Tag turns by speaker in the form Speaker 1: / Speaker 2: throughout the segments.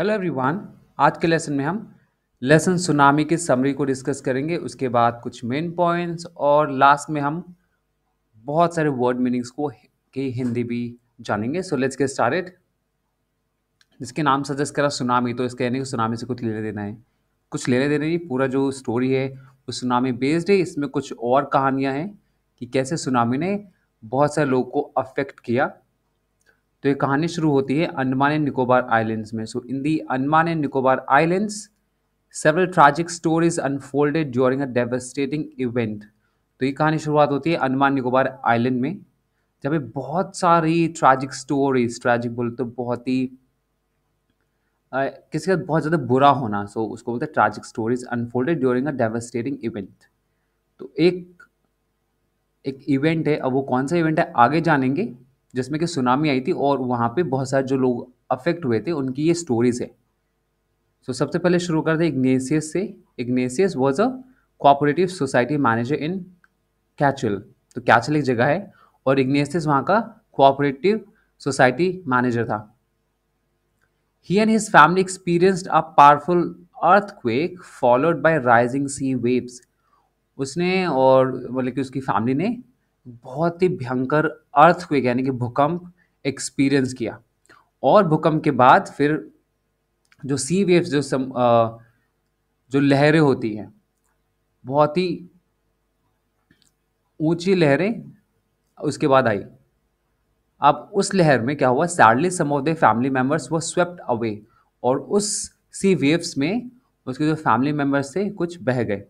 Speaker 1: Hello everyone आज के lesson में हम लेसन सुनामी के समरी को डिस्कस करेंगे उसके बाद कुछ मेन पॉइंट्स और लास्ट में हम बहुत सारे वर्ड मीनिंग्स को के हिंदी भी जानेंगे सो लेट्स गेट स्टार्टेड जिसके नाम सजेस्ट करा सुनामी तो इसका यानी सुनामी से कुछ लेने देना है कुछ लेने देना नहीं पूरा जो स्टोरी है वो सुनामी बेस्ड है इसमें कुछ और कहानियाँ हैं कि कैसे सुनामी ने बहुत सारे लोगों को अफेक्ट किया तो ये कहानी शुरू होती है अंडमान एंड निकोबार आइलैंड्स में so in the Andaman and Nicobar islands several tragic stories unfolded during a devastating event तो ये कहानी शुरुआत होती है अंडमान निकोबार आइलैंड में जब ये बहुत सारी ट्रैजिक स्टोरीज ट्रैजिक बोले तो बहुत ही किसी का बहुत ज़्यादा बुरा होना सो so, उसको बोलते हैं tragic stories unfolded during a devastating event तो एक एक इवेंट है अब वो कौन सा इवेंट है आगे जानेंगे जिसमें कि सुनामी आई थी और वहाँ पे बहुत सारे जो लोग अफेक्ट हुए थे उनकी ये स्टोरीज़ है सो so, सबसे पहले शुरू करते इग्नेसियस से Ignatius was a cooperative society manager in Katchal तो कैचल एक जगह है और इग्नेसियस वहाँ का कोऑपरेटिव सोसाइटी मैनेजर था he and his family experienced a powerful quake followed by rising sea waves उसने और मतलब कि उसकी फैमिली ने बहुत ही भयंकर अर्थ को यानी कि भूकंप एक्सपीरियंस किया और भूकंप के बाद फिर जो सी वेव्स जो सम आ, जो लहरें होती हैं बहुत ही ऊंची लहरें उसके बाद आई अब उस लहर में क्या हुआ sadly some of the family members वो स्वेप्ट अवे और उस सी वेव्स में उसके जो फैमिली मेम्बर्स थे कुछ बह गए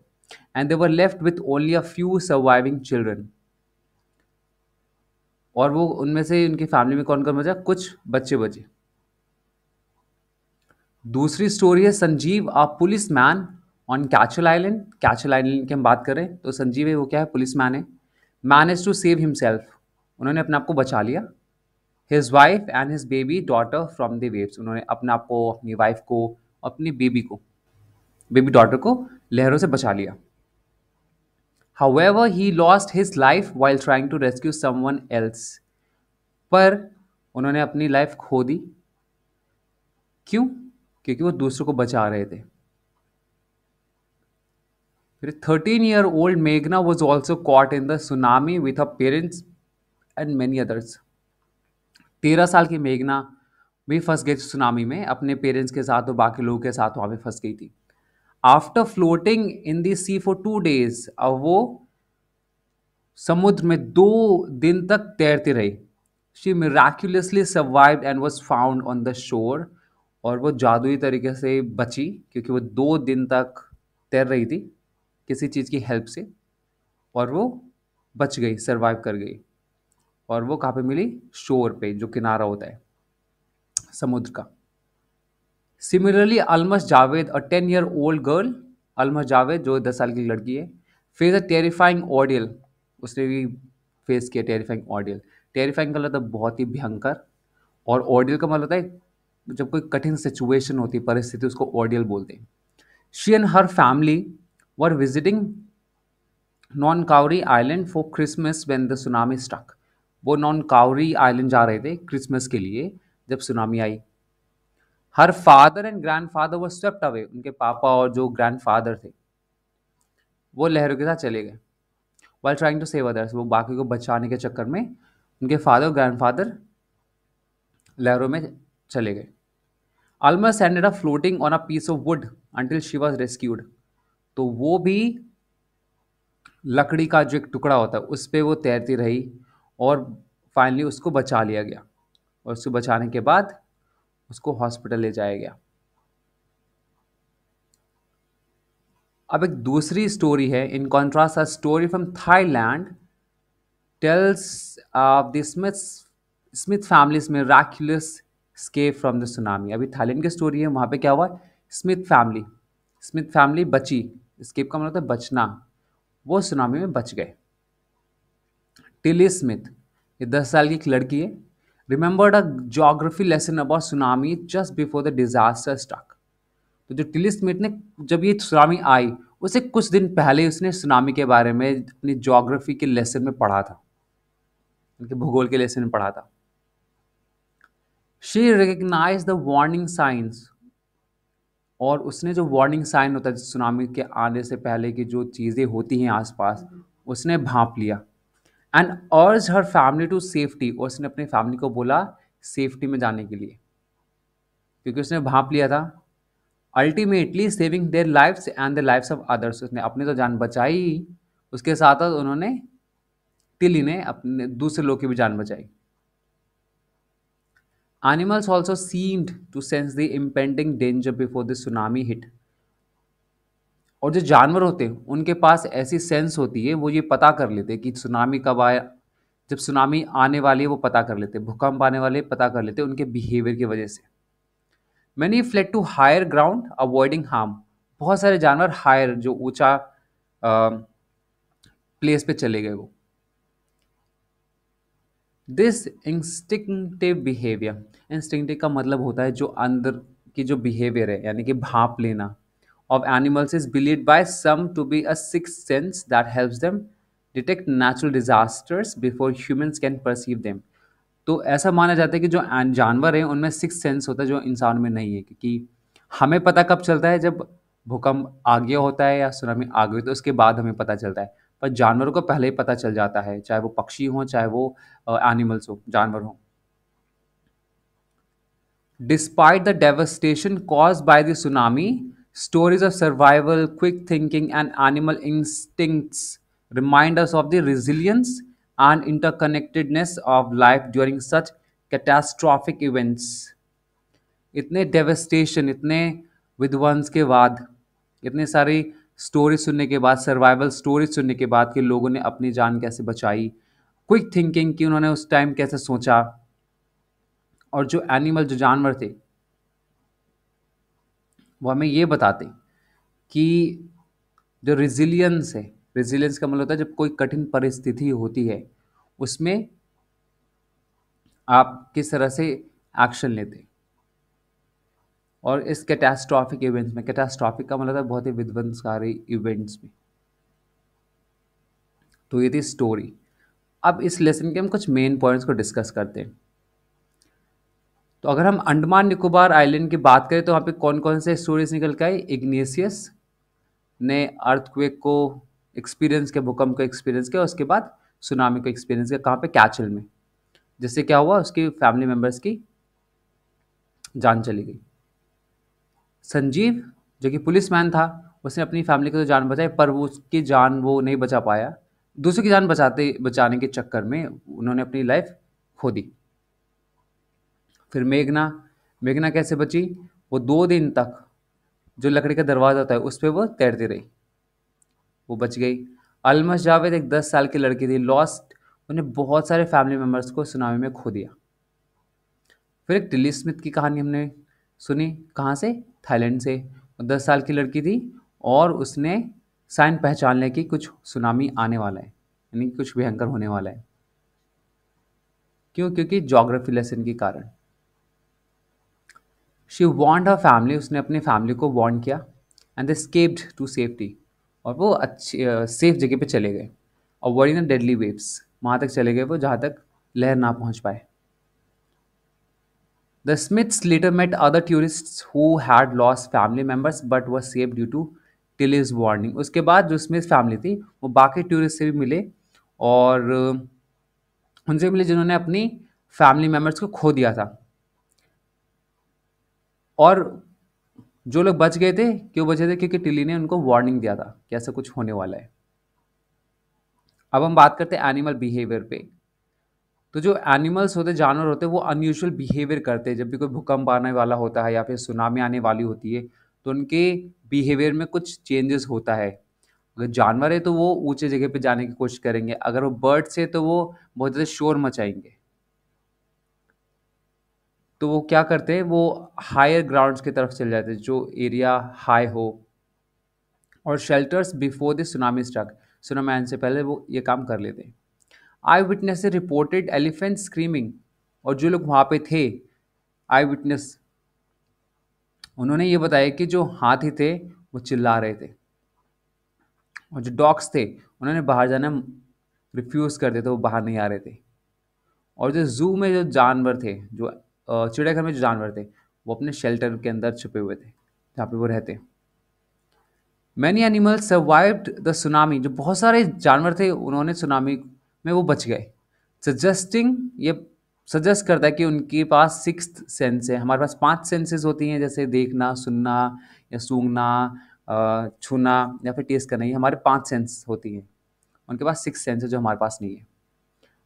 Speaker 1: and they were left with only a few surviving children और वो उनमें से उनकी फैमिली में कौन कौन बचा कुछ बच्चे बचे दूसरी स्टोरी है Sanjeev a police man on Katchal island Katchal island की हम बात करें तो संजीव है वो क्या है पुलिस मैन है मैनेज टू सेव हिमसेल्फ उन्होंने अपने आप को बचा लिया his wife and his baby daughter from the waves उन्होंने अपने आप को अपनी वाइफ को अपनी बेबी को बेबी डॉटर को लहरों से बचा लिया however he lost his life while trying to rescue someone else पर उन्होंने अपनी लाइफ खो दी क्यों क्योंकि वो दूसरों को बचा रहे थे फिर थर्टीन ईयर ओल्ड मेघना was also caught in the tsunami with a parents and many others तेरह साल की मेघना भी फंस गई सुनामी में अपने पेरेंट्स के साथ और बाकी लोगों के साथ वहाँ पर फंस गई थी after floating in the sea for two days अब वो समुद्र में दो दिन तक तैरती रही she miraculously survive and was found on the shore और वो जादुई तरीके से बची क्योंकि वो दो दिन तक तैर रही थी किसी चीज़ की हेल्प से और वो बच गई सर्वाइव कर गई और वो कहाँ पे मिली शोर पे जो किनारा होता है समुद्र का similarly Almas Javed a ten year old girl Almas Javed जो दस साल की लड़की है फेस अ टेरिफाइंग ऑडियल उसने भी फेस किया टेरिफाइंग ऑडियल टेरिफाइंग का मतलब तो बहुत ही भयंकर और ऑडियल का मतलब है जब कोई कठिन सिचुएशन होती है परिस्थिति उसको ऑडियल बोलते हैं she and her family were visiting Nancowry island for Christmas when the tsunami struck वो नॉन कावरी आइलैंड जा रहे थे क्रिसमस के लिए जब सुनामी आई her father and grandfather वो स्वेप्ट अवे उनके पापा और जो ग्रैंड फादर थे वो लहरों के साथ चले गए while trying to save others वो बाकी को बचाने के चक्कर में उनके फादर और ग्रैंड फादर लहरों में चले गए Almas stranded a floating on a piece of wood until she was rescued तो वो भी लकड़ी का जो एक टुकड़ा होता है उस पर वो तैरती रही और फाइनली उसको बचा लिया गया और उसको बचाने के बाद उसको हॉस्पिटल ले जाया गया अब एक दूसरी स्टोरी है in contrast a story from Thailand tells of the Smith Smith families miraculous escape from the tsunami अभी थाईलैंड की स्टोरी है वहाँ पे क्या हुआ स्मिथ फैमिली स्मिथ फैमिली बची स्केप का मतलब है बचना वो सुनामी में बच गए टिली स्मिथ ये दस साल की एक लड़की है remembered a geography lesson about tsunami just before the disaster struck तो जो टिली स्मिथ ने जब ये सुनामी आई उसे कुछ दिन पहले उसने सुनामी के बारे में अपनी जोग्राफी के लेसन में पढ़ा था उनके भूगोल के लेसन में पढ़ा था she recognize the warning signs और उसने जो वार्निंग साइन होता है सुनामी के आने से पहले की जो चीज़ें होती हैं आसपास उसने भाप लिया एंड अर्ज हर फैमिली टू सेफ्टी और उसने अपनी फैमिली को बोला सेफ्टी में जाने के लिए क्योंकि उसने भाप लिया था ultimately saving their lives and the lives of others उसने अपनी तो जान बचाई उसके साथ साथ उन्होंने तिली ने अपने दूसरे लोग की भी जान बचाई animals also seemed to sense the impending danger before the tsunami hit और जो जानवर होते हैं उनके पास ऐसी सेंस होती है वो ये पता कर लेते हैं कि सुनामी कब आया जब सुनामी आने वाली है वो पता कर लेते भूकंप आने वाले पता कर लेते उनके बिहेवियर की वजह से many fled to higher ground avoiding harm बहुत सारे जानवर हायर जो ऊंचा प्लेस पे चले गए वो दिस इंस्टिंक्टिव बिहेवियर इंस्टिंक्टिव का मतलब होता है जो अंदर की जो बिहेवियर है यानी कि भाप लेना of animals is believed by some to be a sixth sense that helps them detect natural disasters before humans can perceive them तो ऐसा माना जाता है कि जो जानवर हैं उनमें सिक्स सेंस होता है जो इंसान में नहीं है क्योंकि हमें पता कब चलता है जब भूकंप आ गया होता है या सुनामी आ गई तो उसके बाद हमें पता चलता है पर जानवरों को पहले ही पता चल जाता है चाहे वो पक्षी हों चाहे वो एनिमल्स हो जानवर हों despite the devastation caused by the tsunami Stories of survival, quick thinking, and animal instincts remind us of the resilience and interconnectedness of life during such catastrophic events. इतने डेवेस्टेशन इतने विध्वंस के बाद इतने सारी स्टोरी सुनने के बाद सर्वाइवल स्टोरी सुनने के बाद कि लोगों ने अपनी जान कैसे बचाई क्विक थिंकिंग कि उन्होंने उस टाइम कैसे सोचा और जो एनिमल जो जानवर थे वो हमें ये बताते कि जो रिजिलियंस है रिजिलियंस का मतलब होता है जब कोई कठिन परिस्थिति होती है उसमें आप किस तरह से एक्शन लेते और इस कैटास्ट्रॉफिक इवेंट्स में कैटास्ट्रॉफिक का मतलब है बहुत ही विध्वंसकारी इवेंट्स में तो ये थी स्टोरी अब इस लेसन के हम कुछ मेन पॉइंट्स को डिस्कस करते हैं तो अगर हम अंडमान निकोबार आइलैंड की बात करें तो वहाँ पे कौन कौन से स्टोरीज निकल के आए इग्नेशियस ने अर्थक्वेक को एक्सपीरियंस किया भूकंप को एक्सपीरियंस किया उसके बाद सुनामी को एक्सपीरियंस किया कहाँ पे कैचल में जिससे क्या हुआ उसकी फैमिली मेम्बर्स की जान चली गई संजीव जो कि पुलिस मैन था उसने अपनी फैमिली की तो जान बचाई पर वो उसकी जान वो नहीं बचा पाया दूसरों की जान बचाते बचाने के चक्कर में उन्होंने अपनी लाइफ खो दी फिर मेघना मेघना कैसे बची वो दो दिन तक जो लकड़ी का दरवाज़ा होता है उस पर वो तैरती रही वो बच गई अलमस जावेद एक दस साल की लड़की थी लॉस्ट उन्हें बहुत सारे फैमिली मेम्बर्स को सुनामी में खो दिया फिर एक टिली स्मिथ की कहानी हमने सुनी कहाँ से थाईलैंड से दस साल की लड़की थी और उसने साइन पहचान लिया कि कुछ सुनामी आने वाला है यानी कुछ भयंकर होने वाला है क्यों क्योंकि जोग्राफी लेसन के कारण शी वॉन्ट हर फैमिली उसने अपनी फैमिली को वॉन्ट किया and they escaped to safety और वो अच्छी सेफ जगह पे चले गए और वर्ड इन डेडली वेव्स वहाँ तक चले गए वो जहाँ तक लहर ना पहुँच पाए The Smiths later met other tourists who had lost family members but were saved due to Tilly's warning. उसके बाद जो स्मिथ फैमिली थी वो बाकी टूरिस्ट से भी मिले और उनसे मिले जिन्होंने अपनी फैमिली मेम्बर्स को खो दिया था और जो लोग बच गए थे क्यों बचे थे क्योंकि टिली ने उनको वार्निंग दिया था कि ऐसा कुछ होने वाला है अब हम बात करते हैं एनिमल बिहेवियर पे तो जो एनिमल्स होते जानवर होते वो अनयूजल बिहेवियर करते हैं जब भी कोई भूकंप आने वाला होता है या फिर सुनामी आने वाली होती है तो उनके बिहेवियर में कुछ चेंजेस होता है अगर जानवर है तो वो ऊंचे जगह पे जाने की कोशिश करेंगे अगर वो बर्ड्स है तो वो बहुत ज़्यादा शोर मचाएंगे तो वो क्या करते हैं वो हायर ग्राउंड्स की तरफ चले जाते हैं जो एरिया हाई हो और shelters before the tsunami struck tsunami आने से पहले वो ये काम कर लेते हैं eyewitness reported elephant screaming और जो लोग वहाँ पे थे आई विटनेस उन्होंने ये बताया कि जो हाथी थे वो चिल्ला रहे थे और जो डॉग्स थे उन्होंने बाहर जाना रिफ्यूज़ कर दिया था तो वो बाहर नहीं आ रहे थे और जो जू में जो जानवर थे जो चिड़ियाघर में जो जानवर थे वो अपने शेल्टर के अंदर छुपे हुए थे जहाँ पे वो रहते many animals survived the tsunami जो बहुत सारे जानवर थे उन्होंने सुनामी में वो बच गए सजेस्टिंग ये सजेस्ट करता है कि उनके पास सिक्स सेंस है हमारे पास पांच सेंसेस होती हैं जैसे देखना सुनना या सूंघना छूना या फिर टेस्ट करना ये हमारे पांच सेंस होती हैं उनके पास सिक्स सेंस है जो हमारे पास नहीं है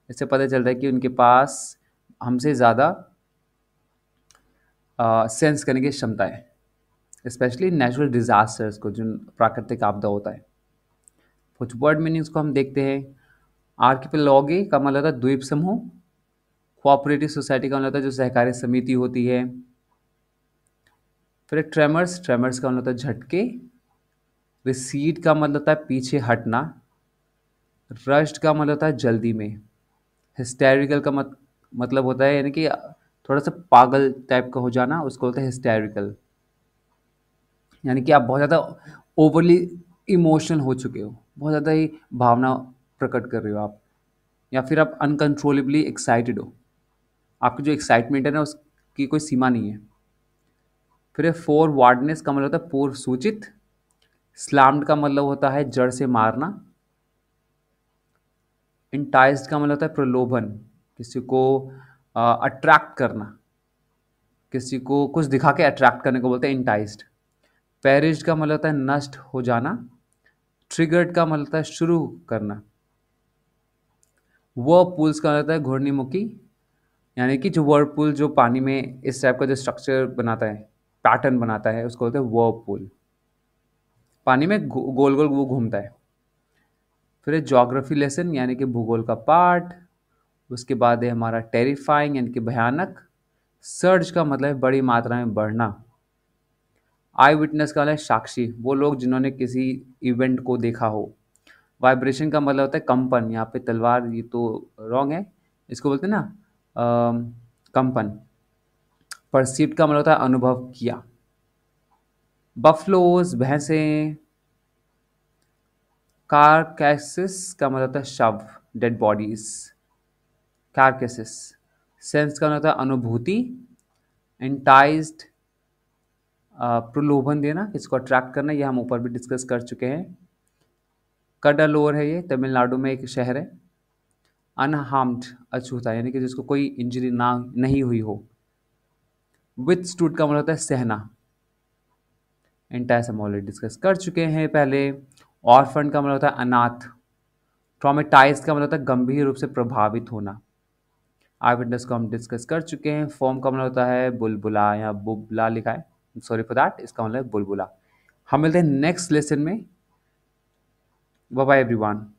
Speaker 1: इससे पता चलता है कि उनके पास हमसे ज़्यादा सेंस करने की क्षमता है स्पेशली नेचुरल डिज़ास्टर्स को जो प्राकृतिक आपदा होता है कुछ वर्ड मीनिंग्स को हम देखते हैं आर्किपेलॉगी का मतलब होता है द्वीप समूह कोऑपरेटिव सोसाइटी का मतलब होता है जो सहकारी समिति होती है फिर ट्रेमर्स ट्रेमर्स का मतलब होता है झटके रिसीट का मतलब होता है पीछे हटना रश्ड का मतलब होता है जल्दी में हिस्टेरिकल का मत, मतलब होता है यानी कि थोड़ा सा पागल टाइप का हो जाना उसको बोलते हैं हिस्टेरिकल यानी कि आप बहुत ज़्यादा ओवरली इमोशनल हो चुके हो बहुत ज़्यादा ही भावना प्रकट कर रहे हो आप या फिर आप अनकंट्रोलेबली एक्साइटेड हो आपकी जो एक्साइटमेंट है ना उसकी कोई सीमा नहीं है फिर फोर वार्डनेस का मतलब होता है पूर्व सूचित स्लाम्ड का मतलब होता है जड़ से मारना इंटाइस्ड का मतलब होता है प्रलोभन किसी को अट्रैक्ट करना किसी को कुछ दिखा के अट्रैक्ट करने को बोलते हैं इंटाइस्ड पेरिश का मतलब होता है नष्ट हो जाना ट्रिगर्ड का मतलब होता है शुरू करना वर्प पुल्स का मतलब होता है घूर्णिमुखी यानी कि जो वर्प पुल जो पानी में इस टाइप का जो स्ट्रक्चर बनाता है पैटर्न बनाता है उसको बोलते हैं वर्प पुल पानी में गोल गोल वो घूमता है फिर जोग्राफी लेसन यानी कि भूगोल का पार्ट उसके बाद है हमारा टेरिफाइंग यानी कि भयानक सर्ज का मतलब है बड़ी मात्रा में बढ़ना आई विटनेस का मतलब साक्षी वो लोग जिन्होंने किसी इवेंट को देखा हो वाइब्रेशन का मतलब होता है कंपन यहाँ पे तलवार ये तो रॉन्ग है इसको बोलते हैं ना कंपन परसिप्ट का मतलब होता है अनुभव किया बफलोज कार कारकैसिस का मतलब होता है शव डेड बॉडीज़ कार्केसिस सेंस का होता मतलब है अनुभूति एंटाइज प्रलोभन देना इसको अट्रैक्ट करना ये हम ऊपर भी डिस्कस कर चुके हैं कडलोर है ये तमिलनाडु में एक शहर है अनहार्म्ड अछूता यानी कि जिसको कोई इंजरी ना नहीं हुई हो विथ स्टूड का मतलब होता है सहना एंटाइस हम ऑलरेडी डिस्कस कर चुके हैं पहले ऑर्फन का मतलब होता है अनाथ ट्रामेटाइज का मतलब होता है गंभीर रूप से प्रभावित होना आई विटनेस को हम डिस्कस कर चुके हैं फॉर्म का मतलब होता है बुलबुला या बुबला लिखा है सॉरी फॉर दैट इसका मतलब है बुलबुला हम मिलते हैं नेक्स्ट लेसन में बाय एवरीवन